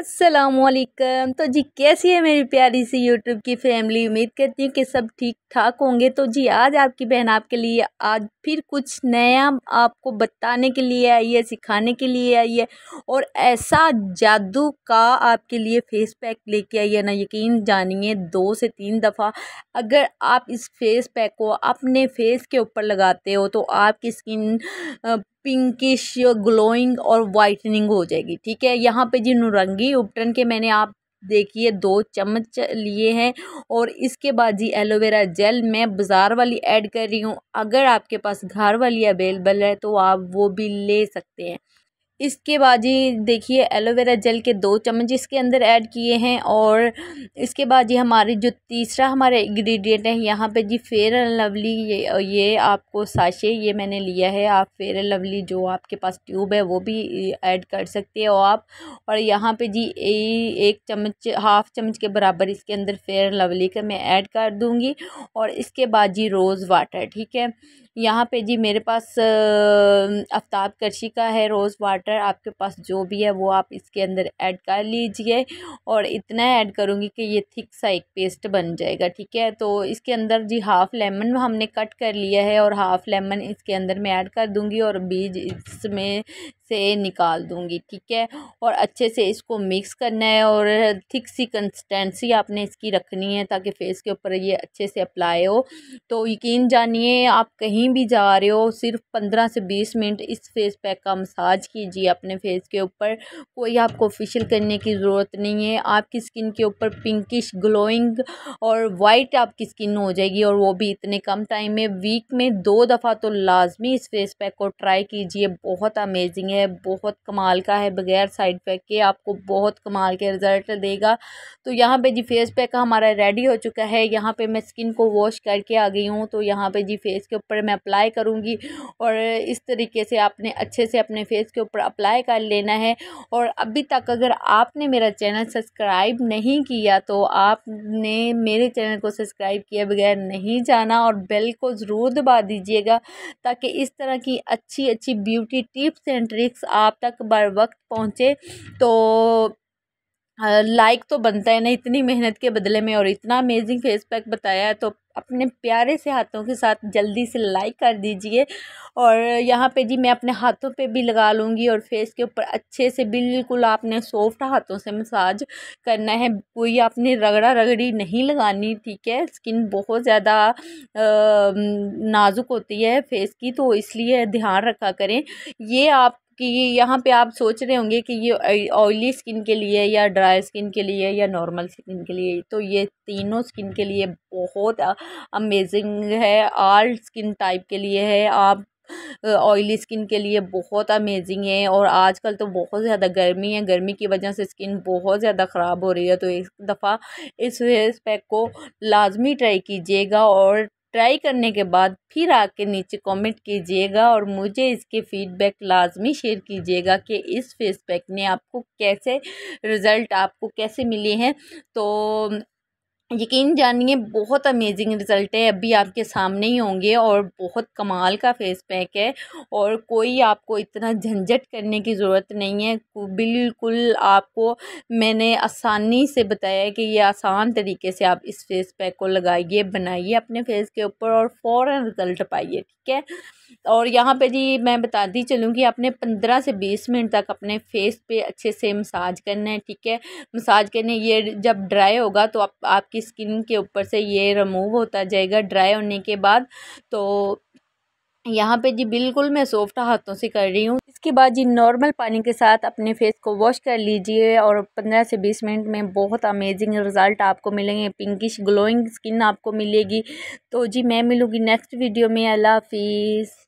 असलकम तो जी कैसी है मेरी प्यारी सी यूट्यूब की फैमिली उम्मीद करती हूँ कि सब ठीक ठाक होंगे तो जी आज आपकी बहन आपके लिए आज फिर कुछ नया आपको बताने के लिए आई है सिखाने के लिए आई है और ऐसा जादू का आपके लिए फेस पैक लेके आई है ना यकीन जानिए दो से तीन दफ़ा अगर आप इस फेस पैक को अपने फेस के ऊपर लगाते हो तो आपकी स्किन पिंकिश ग्लोइंग और वाइटनिंग हो जाएगी ठीक है यहाँ पे जी नुरंगी उपटन के मैंने आप देखिए दो चम्मच लिए हैं और इसके बाद जी एलोवेरा जेल मैं बाज़ार वाली ऐड कर रही हूँ अगर आपके पास घर वाली अवेलेबल है तो आप वो भी ले सकते हैं इसके बाद जी देखिए एलोवेरा जेल के दो चम्मच इसके अंदर ऐड किए हैं और इसके बाद जी हमारे जो तीसरा हमारे इंग्रेडिएंट है यहाँ पे जी फेयर एंड लवली ये ये आपको साशे ये मैंने लिया है आप फेयर एंड लवली जो आपके पास ट्यूब है वो भी ऐड कर सकते हो आप और यहाँ पे जी ए, एक चम्मच हाफ चम्मच के बराबर इसके अंदर फेयर एंड लवली का मैं ऐड कर दूँगी और इसके बाद जी रोज़ वाटर ठीक है यहाँ पे जी मेरे पास आफ्ताब कशी का है रोज़ वाटर आपके पास जो भी है वो आप इसके अंदर ऐड कर लीजिए और इतना ऐड करूँगी कि ये थिक सा एक पेस्ट बन जाएगा ठीक है तो इसके अंदर जी हाफ़ लेमन हमने कट कर लिया है और हाफ़ लेमन इसके अंदर मैं ऐड कर दूँगी और बीज इसमें से निकाल दूँगी ठीक है और अच्छे से इसको मिक्स करना है और थिक सी कंसिस्टेंसी आपने इसकी रखनी है ताकि फेस के ऊपर ये अच्छे से अप्लाई हो तो यकीन जानिए आप कहीं भी जा रहे हो सिर्फ पंद्रह से बीस मिनट इस फेस पैक का मसाज कीजिए अपने फेस के ऊपर कोई आपको फेशियल करने की ज़रूरत नहीं है आपकी स्किन के ऊपर पिंकिश ग्लोइंग और वाइट आपकी स्किन हो जाएगी और वो भी इतने कम टाइम में वीक में दो दफ़ा तो लाजमी इस फेस पैक को ट्राई कीजिए बहुत अमेजिंग है है बहुत कमाल का है बगैर साइड इफ़ेक्ट के आपको बहुत कमाल के रिज़ल्ट देगा तो यहाँ पे जी फेस पैक हमारा रेडी हो चुका है यहाँ पे मैं स्किन को वॉश करके आ गई हूँ तो यहाँ पे जी फेस के ऊपर मैं अप्लाई करूँगी और इस तरीके से आपने अच्छे से अपने फेस के ऊपर अप्लाई कर लेना है और अभी तक अगर आपने मेरा चैनल सब्सक्राइब नहीं किया तो आपने मेरे चैनल को सब्सक्राइब किए बगैर नहीं जाना और बेल को ज़रूर दबा दीजिएगा ताकि इस तरह की अच्छी अच्छी ब्यूटी टिप्स एंड ट्रिक्स लिरिक्स आप तक बर वक्त पहुँचे तो लाइक तो बनता है ना इतनी मेहनत के बदले में और इतना अमेजिंग फेस पैक बताया है तो अपने प्यारे से हाथों के साथ जल्दी से लाइक कर दीजिए और यहाँ पे जी मैं अपने हाथों पे भी लगा लूँगी और फेस के ऊपर अच्छे से बिल्कुल आपने सॉफ्ट हाथों से मसाज करना है कोई आपने रगड़ा रगड़ी नहीं लगानी ठीक है स्किन बहुत ज़्यादा नाजुक होती है फेस की तो इसलिए ध्यान रखा करें ये आप कि यहाँ पे आप सोच रहे होंगे कि ये ऑयली स्किन के लिए या ड्राई स्किन के लिए या नॉर्मल स्किन के लिए तो ये तीनों स्किन के लिए बहुत अमेजिंग है आल स्किन टाइप के लिए है आप ऑयली स्किन के लिए बहुत अमेजिंग है और आजकल तो बहुत ज़्यादा गर्मी है गर्मी की वजह से स्किन बहुत ज़्यादा ख़राब हो रही है तो एक दफ़ा इस फेस पैक को लाजमी ट्राई कीजिएगा और ट्राई करने के बाद फिर आके नीचे कमेंट कीजिएगा और मुझे इसके फीडबैक लाजमी शेयर कीजिएगा कि इस फेस पैक ने आपको कैसे रिज़ल्ट आपको कैसे मिले हैं तो यकीन जानिए बहुत अमेजिंग रिज़ल्ट है अभी आपके सामने ही होंगे और बहुत कमाल का फेस पैक है और कोई आपको इतना झंझट करने की ज़रूरत नहीं है बिल्कुल आपको मैंने आसानी से बताया कि ये आसान तरीके से आप इस फेस पैक को लगाइए बनाइए अपने फेस के ऊपर और फ़ौर रिज़ल्ट पाइए ठीक है और यहाँ पे जी मैं बताती चलूँ कि आपने पंद्रह से बीस मिनट तक अपने फेस पे अच्छे से मसाज करना है ठीक है मसाज करने ये जब ड्राई होगा तो आप आपकी स्किन के ऊपर से ये रिमूव होता जाएगा ड्राई होने के बाद तो यहाँ पे जी बिल्कुल मैं सॉफ्ट हाथों से कर रही हूँ इसके बाद जी नॉर्मल पानी के साथ अपने फेस को वॉश कर लीजिए और 15 से 20 मिनट में बहुत अमेजिंग रिज़ल्ट आपको मिलेंगे पिंकिश ग्लोइंग स्किन आपको मिलेगी तो जी मैं मिलूँगी नेक्स्ट वीडियो में अल्लाह हाफिज़